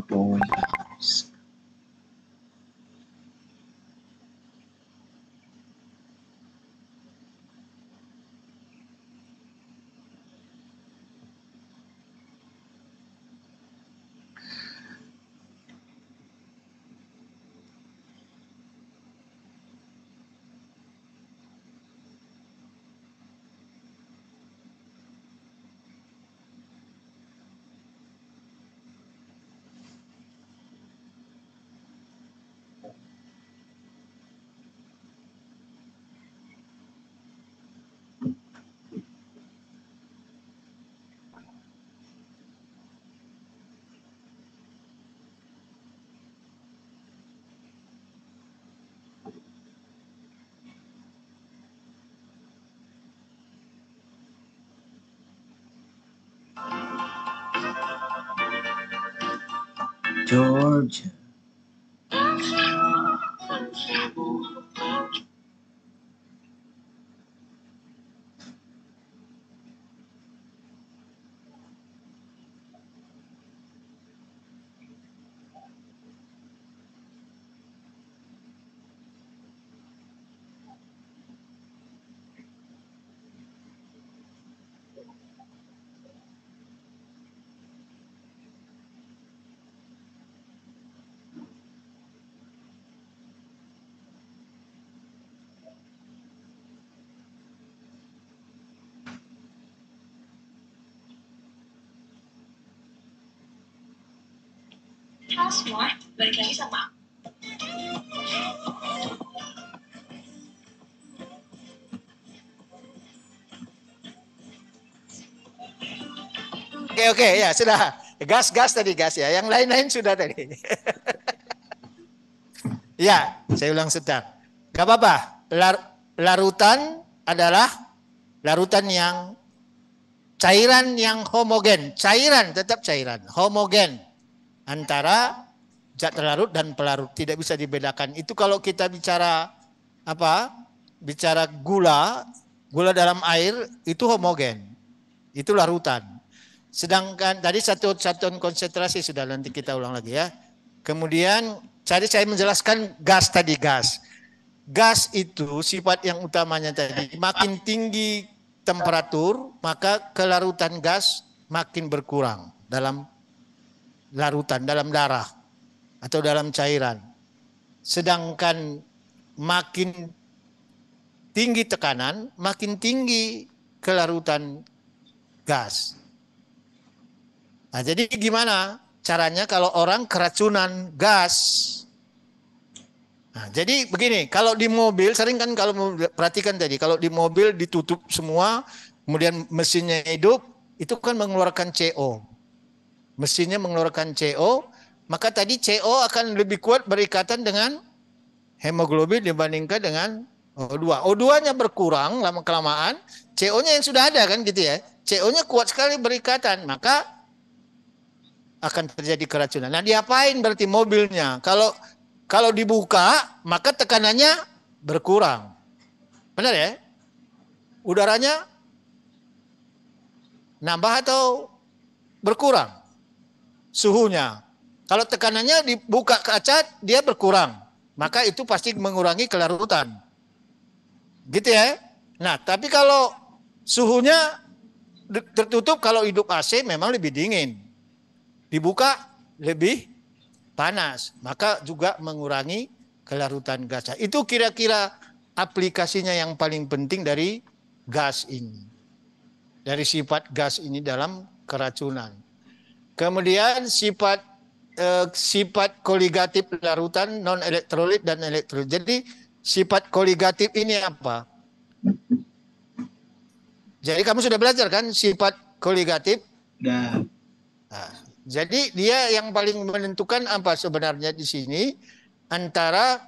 boy. Georgia. Halo semua balik lagi sama aku Oke oke ya sudah gas gas tadi gas ya yang lain lain sudah tadi ya saya ulang sedang gak apa apa Lar, larutan adalah larutan yang cairan yang homogen cairan tetap cairan homogen antara zat terlarut dan pelarut tidak bisa dibedakan. Itu kalau kita bicara apa? Bicara gula, gula dalam air itu homogen. Itu larutan. Sedangkan tadi satu satuan konsentrasi sudah nanti kita ulang lagi ya. Kemudian tadi saya menjelaskan gas tadi gas. Gas itu sifat yang utamanya tadi makin tinggi temperatur maka kelarutan gas makin berkurang dalam larutan, dalam darah atau dalam cairan. Sedangkan makin tinggi tekanan, makin tinggi kelarutan gas. Nah, jadi gimana caranya kalau orang keracunan gas? Nah, jadi begini, kalau di mobil sering kan kalau perhatikan tadi, kalau di mobil ditutup semua, kemudian mesinnya hidup, itu kan mengeluarkan CO mesinnya mengeluarkan CO, maka tadi CO akan lebih kuat berikatan dengan hemoglobin dibandingkan dengan O2. O2-nya berkurang lama kelamaan, CO-nya yang sudah ada kan gitu ya. CO-nya kuat sekali berikatan, maka akan terjadi keracunan. Nah, diapain berarti mobilnya? Kalau kalau dibuka, maka tekanannya berkurang. Benar ya? Udaranya nambah atau berkurang? suhunya. Kalau tekanannya dibuka kaca, dia berkurang. Maka itu pasti mengurangi kelarutan. Gitu ya. Nah, tapi kalau suhunya tertutup, kalau hidup AC memang lebih dingin. Dibuka lebih panas. Maka juga mengurangi kelarutan gas. Itu kira-kira aplikasinya yang paling penting dari gas ini. Dari sifat gas ini dalam keracunan. Kemudian sifat uh, sifat koligatif larutan non elektrolit dan elektrolit. Jadi sifat koligatif ini apa? Jadi kamu sudah belajar kan sifat koligatif? Nah. nah. Jadi dia yang paling menentukan apa sebenarnya di sini antara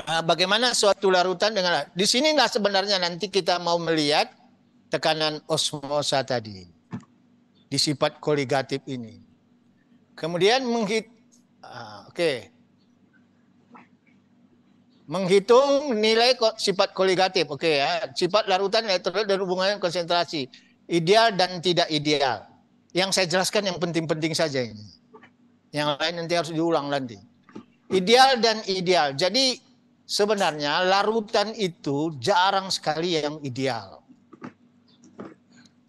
uh, bagaimana suatu larutan dengan di sinilah sebenarnya nanti kita mau melihat tekanan osmosa tadi di sifat koligatif ini. Kemudian menghit, ah, oke, okay. menghitung nilai sifat koligatif, oke okay, ya, sifat larutan elektrolit dan hubungan konsentrasi ideal dan tidak ideal. Yang saya jelaskan yang penting-penting saja ini. Yang lain nanti harus diulang nanti. Ideal dan ideal. Jadi sebenarnya larutan itu jarang sekali yang ideal.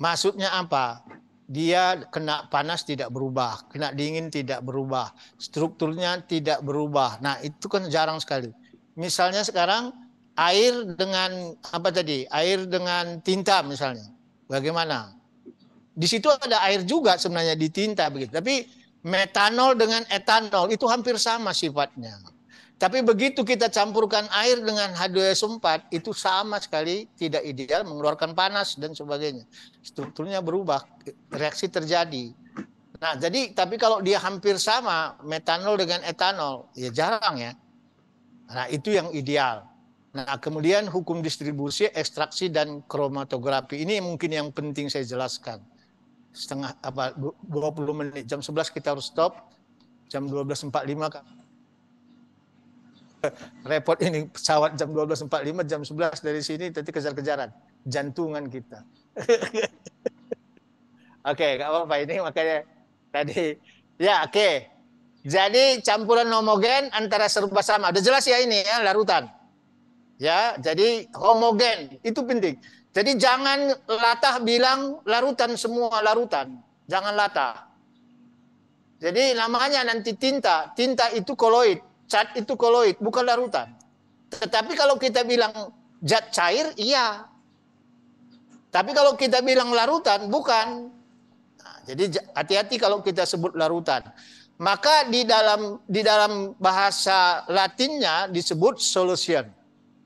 Maksudnya apa? dia kena panas tidak berubah, kena dingin tidak berubah, strukturnya tidak berubah. Nah, itu kan jarang sekali. Misalnya sekarang air dengan apa tadi? Air dengan tinta misalnya. Bagaimana? Di situ ada air juga sebenarnya di tinta begitu. Tapi metanol dengan etanol itu hampir sama sifatnya. Tapi begitu kita campurkan air dengan H2S4 itu sama sekali tidak ideal mengeluarkan panas dan sebagainya. Strukturnya berubah, reaksi terjadi. Nah, jadi tapi kalau dia hampir sama metanol dengan etanol, ya jarang ya. Nah, itu yang ideal. Nah, kemudian hukum distribusi, ekstraksi dan kromatografi ini mungkin yang penting saya jelaskan. Setengah apa 20 menit jam 11 kita harus stop. Jam 12.45 repot ini pesawat jam 12.45 jam 11 dari sini tadi kejar-kejaran jantungan kita oke okay, nggak apa-apa ini makanya tadi ya oke okay. jadi campuran homogen antara serba sama udah jelas ya ini ya larutan ya jadi homogen itu penting jadi jangan latah bilang larutan semua larutan jangan latah jadi namanya nanti tinta tinta itu koloid Cat itu koloid, bukan larutan. Tetapi kalau kita bilang zat cair, iya. Tapi kalau kita bilang larutan, bukan. Nah, jadi hati-hati kalau kita sebut larutan. Maka di dalam di dalam bahasa Latinnya disebut solution,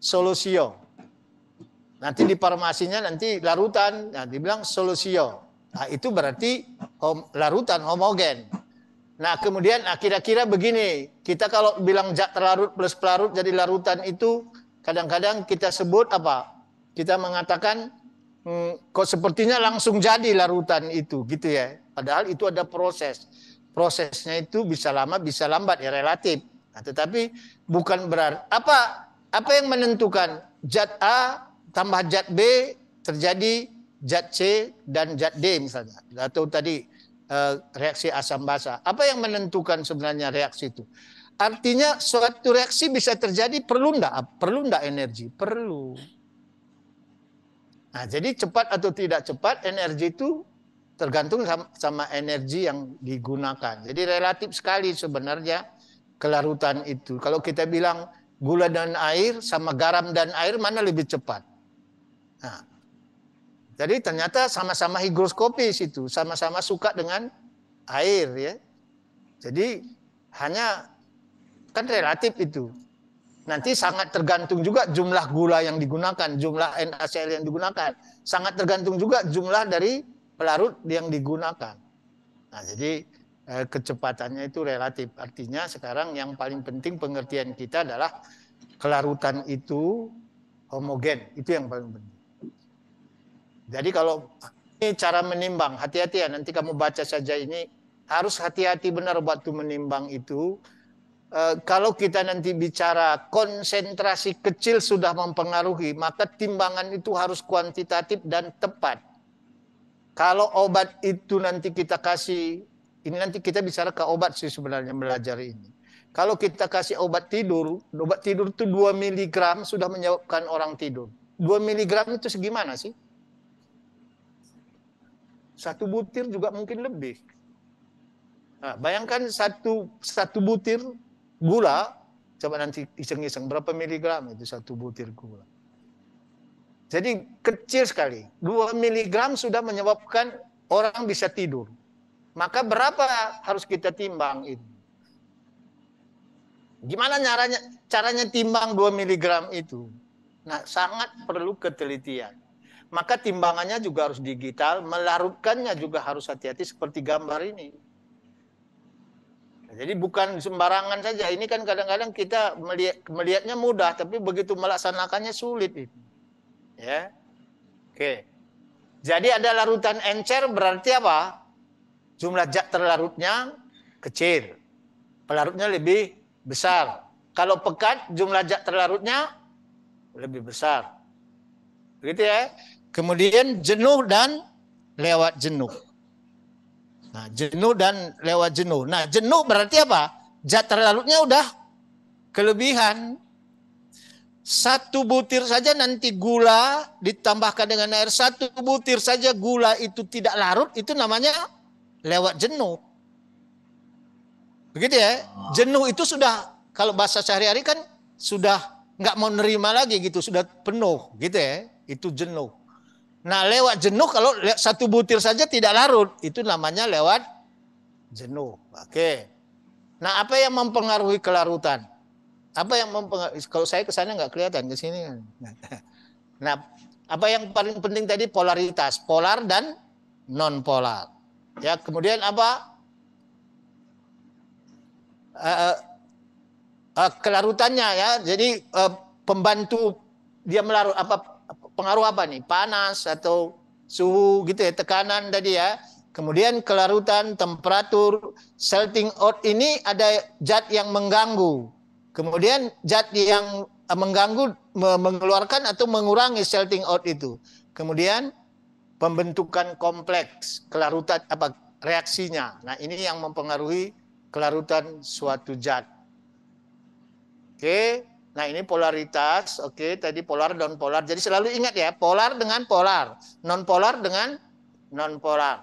solusio. Nanti di farmasinya nanti larutan, nah bilang solusio. Nah, itu berarti hom, larutan homogen. Nah, kemudian kira-kira begini, kita kalau bilang jak terlarut plus pelarut jadi larutan itu kadang-kadang kita sebut apa? Kita mengatakan hmm, kok sepertinya langsung jadi larutan itu gitu ya. Padahal itu ada proses. Prosesnya itu bisa lama, bisa lambat ya relatif. Nah, tetapi bukan berarti apa apa yang menentukan zat A tambah zat B terjadi zat C dan zat D misalnya atau tadi Eh, reaksi asam basa. Apa yang menentukan sebenarnya reaksi itu? Artinya suatu reaksi bisa terjadi perlu enggak? Perlu enggak energi? Perlu. Nah, jadi cepat atau tidak cepat energi itu tergantung sama, energi yang digunakan. Jadi relatif sekali sebenarnya kelarutan itu. Kalau kita bilang gula dan air sama garam dan air mana lebih cepat? Nah, jadi ternyata sama-sama higroskopis itu, sama-sama suka dengan air ya. Jadi hanya kan relatif itu. Nanti sangat tergantung juga jumlah gula yang digunakan, jumlah NaCl yang digunakan. Sangat tergantung juga jumlah dari pelarut yang digunakan. Nah, jadi eh, kecepatannya itu relatif. Artinya sekarang yang paling penting pengertian kita adalah kelarutan itu homogen. Itu yang paling penting. Jadi kalau ini cara menimbang, hati-hati ya nanti kamu baca saja ini harus hati-hati benar waktu menimbang itu. E, kalau kita nanti bicara konsentrasi kecil sudah mempengaruhi, maka timbangan itu harus kuantitatif dan tepat. Kalau obat itu nanti kita kasih, ini nanti kita bicara ke obat sih sebenarnya belajar ini. Kalau kita kasih obat tidur, obat tidur itu 2 miligram sudah menyebabkan orang tidur. 2 miligram itu segimana sih? Satu butir juga mungkin lebih. Nah, bayangkan satu satu butir gula, coba nanti iseng-iseng berapa miligram itu satu butir gula. Jadi kecil sekali, Dua miligram sudah menyebabkan orang bisa tidur. Maka berapa harus kita timbang itu? Gimana caranya, caranya timbang 2 miligram itu? Nah, sangat perlu ketelitian maka timbangannya juga harus digital, melarutkannya juga harus hati-hati seperti gambar ini. Nah, jadi bukan sembarangan saja. Ini kan kadang-kadang kita melihat, melihatnya mudah, tapi begitu melaksanakannya sulit. Ya, oke. Jadi ada larutan encer berarti apa? Jumlah zat terlarutnya kecil, pelarutnya lebih besar. Kalau pekat jumlah zat terlarutnya lebih besar. Begitu ya. Kemudian jenuh dan lewat jenuh. Nah, jenuh dan lewat jenuh. Nah, jenuh berarti apa? Zat larutnya udah kelebihan. Satu butir saja nanti gula ditambahkan dengan air. Satu butir saja gula itu tidak larut, itu namanya lewat jenuh. Begitu ya. Ah. Jenuh itu sudah, kalau bahasa sehari-hari kan sudah nggak mau nerima lagi gitu, sudah penuh gitu ya. Itu jenuh. Nah lewat jenuh kalau satu butir saja tidak larut. Itu namanya lewat jenuh. Oke. Nah apa yang mempengaruhi kelarutan? Apa yang mempengaruhi? Kalau saya ke sana nggak kelihatan, ke sini. Nah apa yang paling penting tadi polaritas. Polar dan non polar. Ya kemudian apa? Uh, uh, kelarutannya ya. Jadi uh, pembantu dia melarut apa pengaruh apa nih? Panas atau suhu gitu ya, tekanan tadi ya. Kemudian kelarutan, temperatur, selting out ini ada zat yang mengganggu. Kemudian zat yang mengganggu mengeluarkan atau mengurangi selting out itu. Kemudian pembentukan kompleks, kelarutan apa reaksinya. Nah, ini yang mempengaruhi kelarutan suatu zat. Oke, Nah, ini polaritas, oke, okay, tadi polar dan polar. Jadi selalu ingat ya, polar dengan polar, non polar dengan non polar.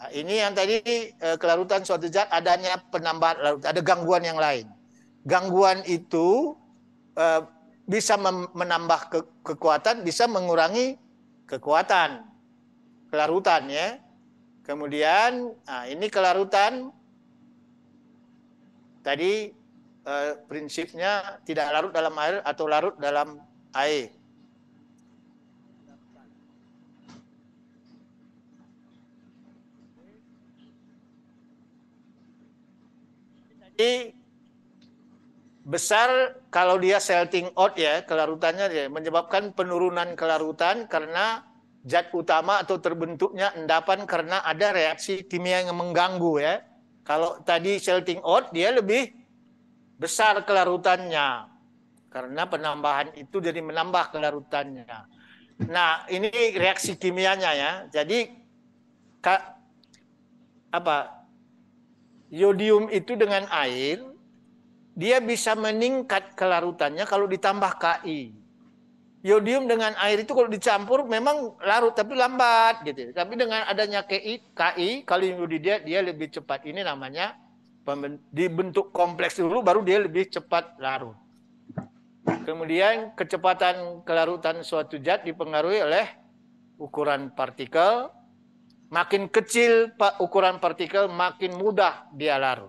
Nah, ini yang tadi eh, kelarutan suatu zat adanya penambahan larut, ada gangguan yang lain. Gangguan itu eh, bisa menambah ke kekuatan, bisa mengurangi kekuatan. Kelarutan ya. Kemudian, nah ini kelarutan tadi eh, prinsipnya tidak larut dalam air atau larut dalam air. Jadi besar kalau dia selting out ya kelarutannya dia menyebabkan penurunan kelarutan karena zat utama atau terbentuknya endapan karena ada reaksi kimia yang mengganggu ya. Kalau tadi selting out dia lebih besar kelarutannya karena penambahan itu jadi menambah kelarutannya. Nah, ini reaksi kimianya ya. Jadi ka, apa? Yodium itu dengan air dia bisa meningkat kelarutannya kalau ditambah KI. Yodium dengan air itu kalau dicampur memang larut tapi lambat gitu. Tapi dengan adanya KI, KI kalium yodida dia lebih cepat. Ini namanya dibentuk kompleks dulu baru dia lebih cepat larut. Kemudian kecepatan kelarutan suatu zat dipengaruhi oleh ukuran partikel. Makin kecil ukuran partikel makin mudah dia larut.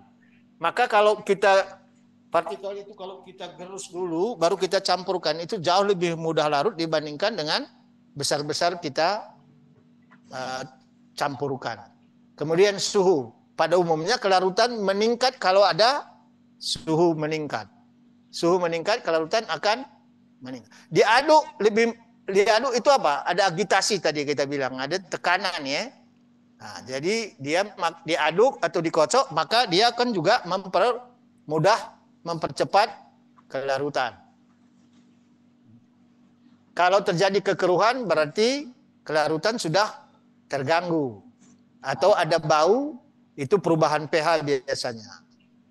Maka kalau kita partikel itu kalau kita gerus dulu baru kita campurkan itu jauh lebih mudah larut dibandingkan dengan besar-besar kita eh, campurkan. Kemudian suhu pada umumnya kelarutan meningkat kalau ada suhu meningkat. Suhu meningkat, kelarutan akan meningkat. Diaduk lebih diaduk itu apa? Ada agitasi tadi kita bilang, ada tekanan ya. Nah, jadi dia diaduk atau dikocok, maka dia akan juga mempermudah, mempercepat kelarutan. Kalau terjadi kekeruhan berarti kelarutan sudah terganggu atau ada bau itu perubahan pH biasanya.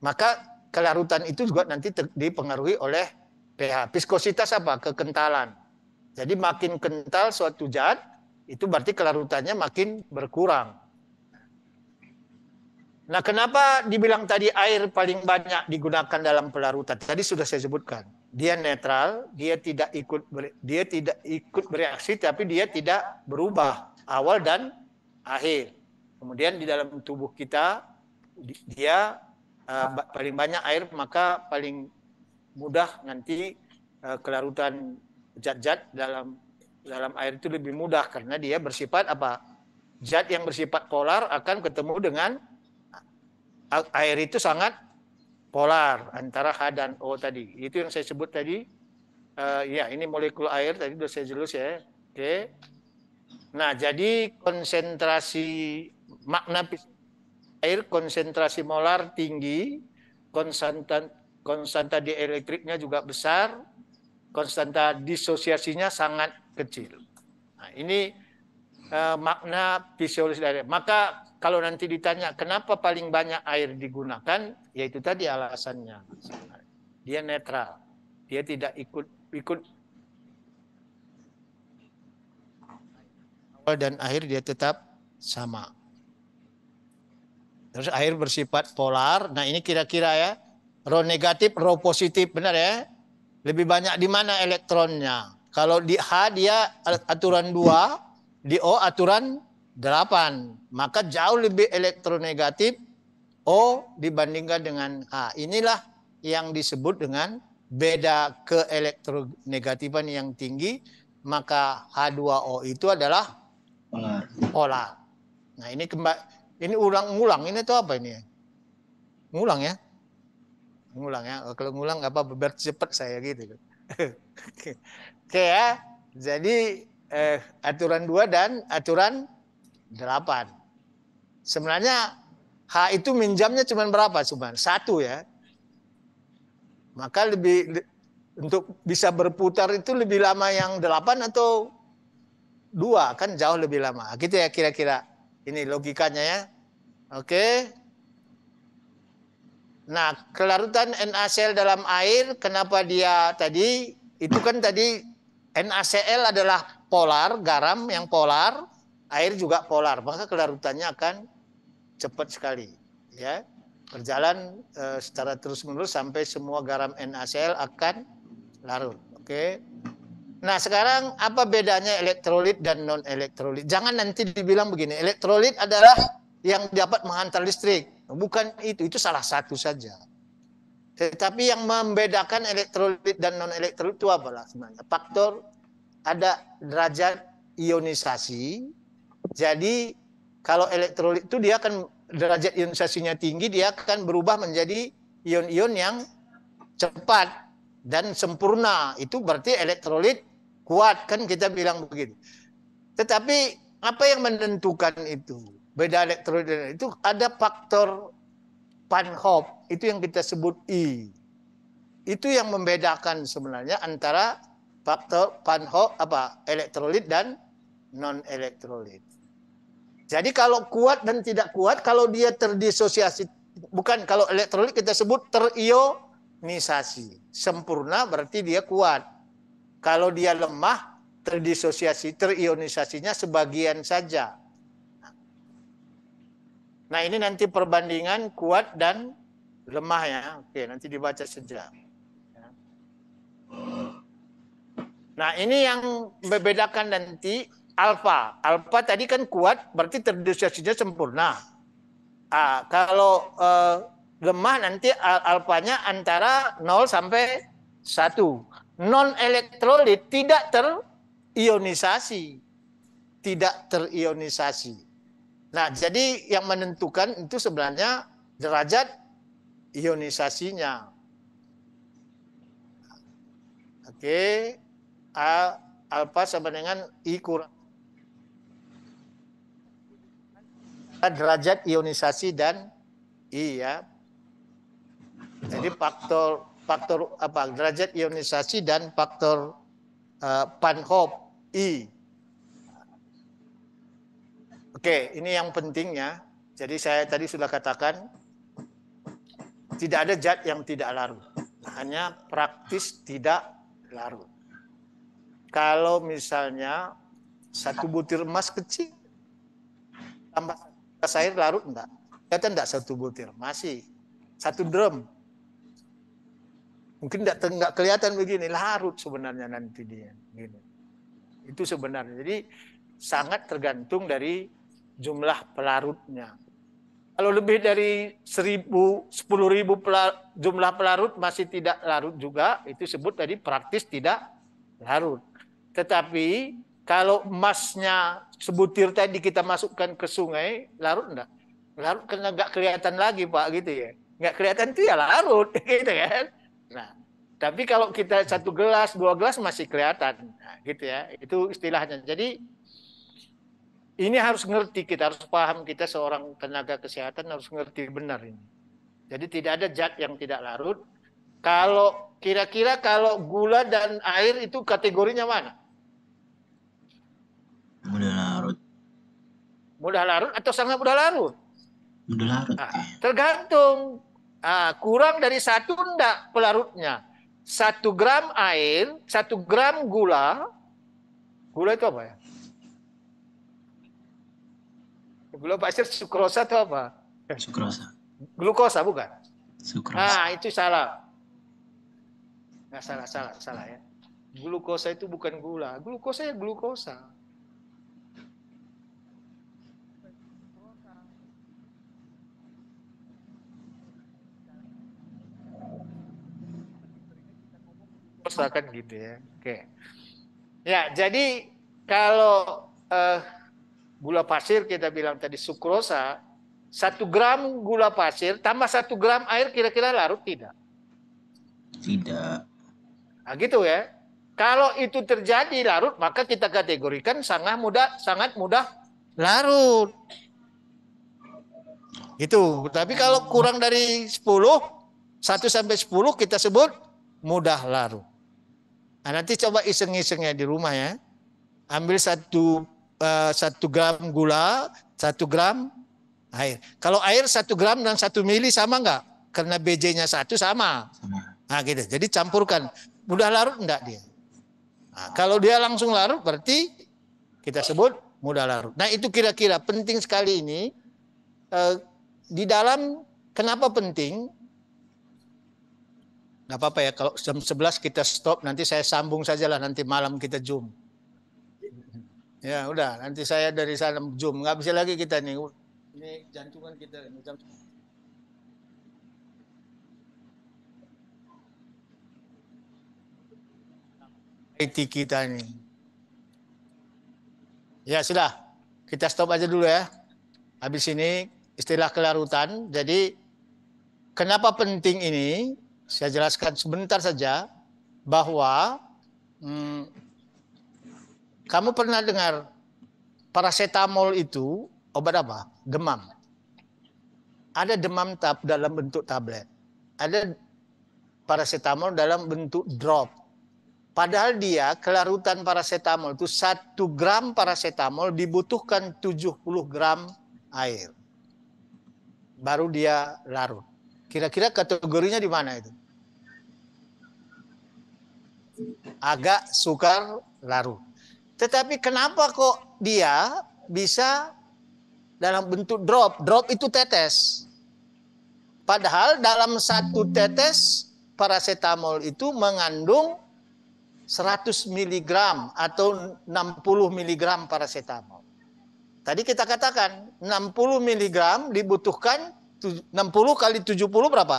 Maka kelarutan itu juga nanti dipengaruhi oleh pH. Viskositas apa? Kekentalan. Jadi makin kental suatu zat, itu berarti kelarutannya makin berkurang. Nah kenapa dibilang tadi air paling banyak digunakan dalam pelarutan? Tadi sudah saya sebutkan. Dia netral, dia tidak ikut dia tidak ikut bereaksi, tapi dia tidak berubah awal dan akhir. Kemudian di dalam tubuh kita dia uh, paling banyak air maka paling mudah nanti uh, kelarutan zat-zat dalam dalam air itu lebih mudah karena dia bersifat apa? Zat yang bersifat polar akan ketemu dengan air itu sangat polar antara H dan O tadi. Itu yang saya sebut tadi. Uh, ya, ini molekul air tadi sudah saya jelas ya. Oke. Okay. Nah, jadi konsentrasi makna air konsentrasi molar tinggi, konstanta konstanta dielektriknya juga besar, konstanta disosiasinya sangat kecil. Nah, ini eh, makna fisiologis dari air. Maka kalau nanti ditanya kenapa paling banyak air digunakan, yaitu tadi alasannya. Dia netral, dia tidak ikut ikut awal dan akhir dia tetap sama. Terus air bersifat polar. Nah ini kira-kira ya. rho negatif, rho positif. Benar ya. Lebih banyak di mana elektronnya. Kalau di H dia aturan 2. Di O aturan 8. Maka jauh lebih elektronegatif O dibandingkan dengan H. Inilah yang disebut dengan beda keelektronegatifan yang tinggi. Maka H2O itu adalah Polar. Polar. Nah ini kembali, ini ulang-ulang, ini tuh apa ini? Ngulang ya? Ngulang ya, kalau ngulang apa beber cepat saya gitu. Oke ya, jadi eh, aturan dua dan aturan delapan. Sebenarnya H itu minjamnya cuma berapa? Cuma satu ya. Maka lebih untuk bisa berputar itu lebih lama yang delapan atau dua kan jauh lebih lama. Gitu ya kira-kira. Ini logikanya ya. Oke. Nah, kelarutan NaCl dalam air kenapa dia tadi itu kan tadi NaCl adalah polar, garam yang polar, air juga polar, maka kelarutannya akan cepat sekali, ya. Berjalan e, secara terus-menerus sampai semua garam NaCl akan larut. Oke. Okay. Nah sekarang apa bedanya elektrolit dan non elektrolit? Jangan nanti dibilang begini, elektrolit adalah yang dapat menghantar listrik. Bukan itu, itu salah satu saja. Tetapi yang membedakan elektrolit dan non elektrolit itu lah sebenarnya? Faktor ada derajat ionisasi. Jadi kalau elektrolit itu dia akan derajat ionisasinya tinggi, dia akan berubah menjadi ion-ion yang cepat dan sempurna. Itu berarti elektrolit Kuat kan kita bilang begitu. Tetapi apa yang menentukan itu? Beda elektrolit itu ada faktor Panhop itu yang kita sebut I. Itu yang membedakan sebenarnya antara faktor Panhop apa elektrolit dan non elektrolit. Jadi kalau kuat dan tidak kuat kalau dia terdisosiasi bukan kalau elektrolit kita sebut terionisasi. Sempurna berarti dia kuat. Kalau dia lemah, terdisosiasi, terionisasinya sebagian saja. Nah ini nanti perbandingan kuat dan lemah ya. Oke, nanti dibaca saja. Nah ini yang membedakan nanti alfa. Alfa tadi kan kuat, berarti terdisosiasinya sempurna. Ah, kalau eh, lemah nanti alfanya antara 0 sampai 1 non elektrolit tidak terionisasi, tidak terionisasi. Nah, jadi yang menentukan itu sebenarnya derajat ionisasinya. Oke, A, alpha sama dengan I kurang derajat ionisasi dan I ya. Jadi faktor faktor apa derajat ionisasi dan faktor uh, eh, Panhop I. Oke, ini yang pentingnya. Jadi saya tadi sudah katakan tidak ada zat yang tidak larut. Hanya praktis tidak larut. Kalau misalnya satu butir emas kecil tambah air larut enggak? Kata enggak satu butir, masih satu drum Mungkin tidak nggak kelihatan begini, larut sebenarnya nanti dia. Gini. Itu sebenarnya. Jadi sangat tergantung dari jumlah pelarutnya. Kalau lebih dari seribu, sepuluh ribu jumlah pelarut masih tidak larut juga, itu sebut tadi praktis tidak larut. Tetapi kalau emasnya sebutir tadi kita masukkan ke sungai, larut enggak? Larut karena nggak kelihatan lagi Pak gitu ya. Nggak kelihatan itu ya larut gitu kan. Ya Nah, tapi kalau kita satu gelas, dua gelas masih kelihatan, nah, gitu ya. Itu istilahnya. Jadi ini harus ngerti kita harus paham kita seorang tenaga kesehatan harus ngerti benar ini. Jadi tidak ada zat yang tidak larut. Kalau kira-kira kalau gula dan air itu kategorinya mana? Mudah larut. Mudah larut atau sangat mudah larut? Mudah larut. Nah, tergantung Ah, kurang dari satu enggak pelarutnya. Satu gram air, satu gram gula. Gula itu apa ya? Gula pasir sukrosa itu apa? Eh, sukrosa. Glukosa bukan? Sukrosa. Ah, itu salah. Nah, salah, salah, salah ya. Glukosa itu bukan gula. Glukosa ya glukosa. misalkan gitu ya oke ya jadi kalau uh, gula pasir kita bilang tadi sukrosa satu gram gula pasir tambah satu gram air kira-kira larut tidak tidak nah, gitu ya kalau itu terjadi larut maka kita kategorikan sangat mudah sangat mudah larut itu tapi kalau kurang dari 10 1 sampai 10 kita sebut mudah larut Nah, nanti coba iseng-isengnya di rumah ya. Ambil satu uh, satu gram gula, satu gram air. Kalau air satu gram dan satu mili sama nggak? Karena BJ-nya satu sama. Nah gitu. Jadi campurkan. Mudah larut enggak dia? Nah, kalau dia langsung larut berarti kita sebut mudah larut. Nah itu kira-kira penting sekali ini. Uh, di dalam kenapa penting? nggak apa-apa ya kalau jam 11 kita stop nanti saya sambung sajalah nanti malam kita zoom ya udah nanti saya dari sana zoom nggak bisa lagi kita nih ini jantungan kita ini jam IT kita ini ya sudah kita stop aja dulu ya habis ini istilah kelarutan jadi kenapa penting ini saya jelaskan sebentar saja bahwa hmm, kamu pernah dengar paracetamol itu obat apa? Demam. Ada demam tab dalam bentuk tablet. Ada paracetamol dalam bentuk drop. Padahal dia kelarutan paracetamol itu satu gram paracetamol dibutuhkan 70 gram air. Baru dia larut. Kira-kira kategorinya di mana itu? Agak sukar larut. Tetapi kenapa kok dia bisa dalam bentuk drop? Drop itu tetes. Padahal dalam satu tetes parasetamol itu mengandung 100 mg atau 60 mg parasetamol. Tadi kita katakan 60 mg dibutuhkan 60 kali 70 berapa?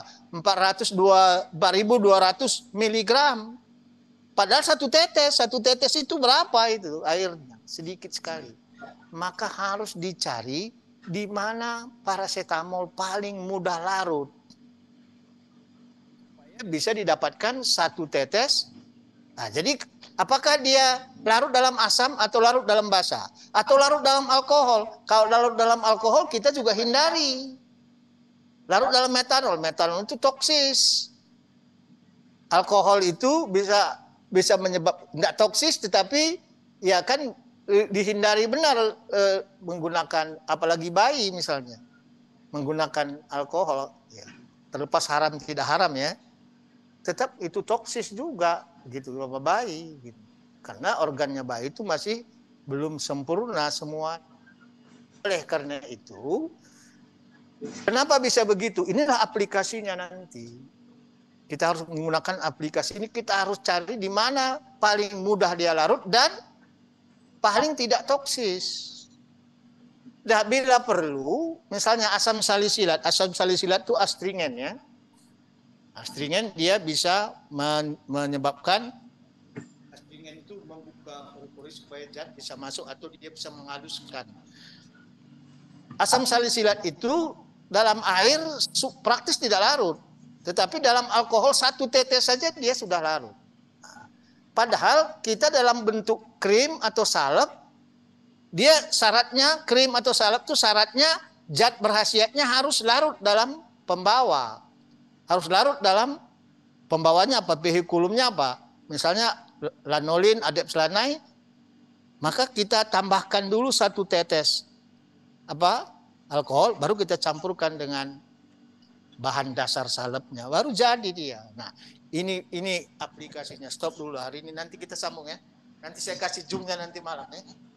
dua 4200 miligram. Padahal satu tetes, satu tetes itu berapa itu airnya? Sedikit sekali. Maka harus dicari di mana parasetamol paling mudah larut. Bisa didapatkan satu tetes. Nah, jadi apakah dia larut dalam asam atau larut dalam basa atau larut dalam alkohol? Kalau larut dalam alkohol kita juga hindari larut dalam metanol. Metanol itu toksis. Alkohol itu bisa bisa menyebab nggak toksis tetapi ya kan e, dihindari benar eh, menggunakan apalagi bayi misalnya menggunakan alkohol ya terlepas haram tidak haram ya tetap itu toksis juga gitu bapak bayi gitu karena organnya bayi itu masih belum sempurna semua oleh karena itu Kenapa bisa begitu? Inilah aplikasinya nanti. Kita harus menggunakan aplikasi ini. Kita harus cari di mana paling mudah dia larut dan paling tidak toksis. Dan nah, bila perlu, misalnya asam salisilat. Asam salisilat itu astringen ya. Astringen dia bisa menyebabkan astringen itu membuka pori-pori supaya zat bisa masuk atau dia bisa menghaluskan. Asam salisilat itu dalam air praktis tidak larut. Tetapi dalam alkohol satu tetes saja dia sudah larut. Padahal kita dalam bentuk krim atau salep, dia syaratnya krim atau salep itu syaratnya zat berhasiatnya harus larut dalam pembawa. Harus larut dalam pembawanya apa, vehikulumnya apa. Misalnya lanolin, adep selanai, maka kita tambahkan dulu satu tetes apa alkohol baru kita campurkan dengan bahan dasar salepnya baru jadi dia nah ini ini aplikasinya stop dulu hari ini nanti kita sambung ya nanti saya kasih jumlah nanti malam ya